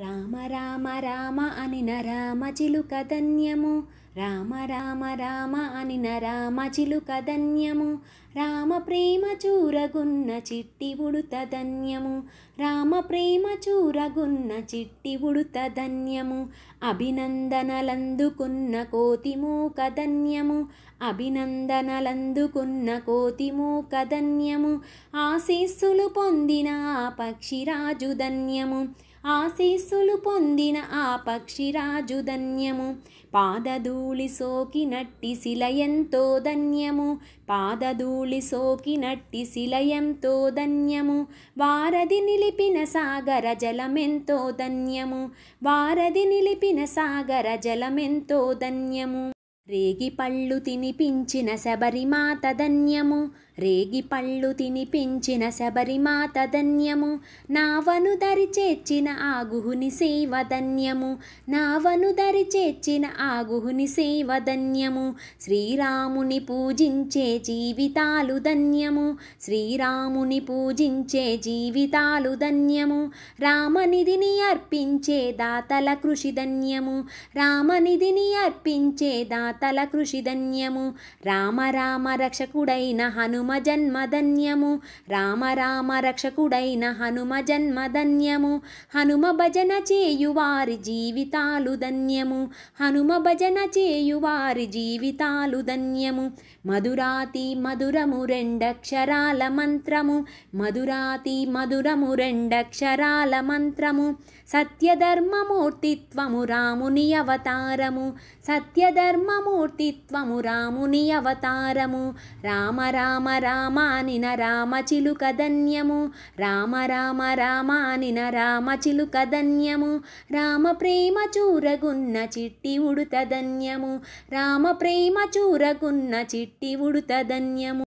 రామ రామ రామ అనిన రామ చిలుక ధన్యము రామ రామ రామ అనిన రామ చిలుక ధన్యము రామ ప్రేమ చూరగున్న చిట్టి ఉడుత ధన్యము రామ ప్రేమ చూరగున్న చిట్టి ఉడుత ధన్యము అభినందనలందుకున్న కోతిమూక ధన్యము అభినందనలందుకున్న కోతిమూక ధన్యము ఆశీస్సులు పొందిన పక్షిరాజు ధన్యము ఆశీస్సులు పొందిన ఆ పక్షి రాజు ధన్యము పాదధూళి సోకి నట్టి శిల ఎంతో ధన్యము పాదధూళి సోకి నట్టి శిల ఎంతో ధన్యము వారధి నిలిపిన సాగర జలమెంతో ధన్యము వారధి నిలిపిన సాగర జలమెంతో ధన్యము రేగి పళ్ళు తినిపించిన శబరిమాత ధన్యము రేగి పళ్ళు తినిపించిన శబరిమాత ధన్యము నావను దరి చేర్చిన ఆగుహుని సేవ ధన్యము నావను దరి చేర్చిన ఆగుహుని సేవ ధన్యము శ్రీరాముని పూజించే జీవితాలు ధన్యము శ్రీరాముని పూజించే జీవితాలు ధన్యము రామనిధిని అర్పించే దాతల కృషి ధన్యము రామనిధిని అర్పించే దాతల కృషి ధన్యము రామ రామ రక్షకుడైన హను హనుమ జన్మధన్యము రామ రామ రక్షకుడైన హనుమ జన్మధన్యము హనుమ భజన చేయువారి జీవితాలు ధన్యము హనుమ భజన చేయువారి జీవితాలు ధన్యము మధురాతి మధురము రెండక్షరాల మంత్రము మధురాతి మధురము రెండక్షరాల మంత్రము సత్యధర్మమూర్తిత్వము రాముని అవతారము సత్యధర్మమూర్తిత్వము రాముని అవతారము రామ రామ రామానిన రామ చిలుక ధన్యము రామ రామ రామానిన రామ చిలుక ధన్యము రామ ప్రేమ చూరగున్న చిట్టి ఉడుత ధన్యము రామ ప్రేమ చూరగున్న చిట్టి ఉడుత ధన్యము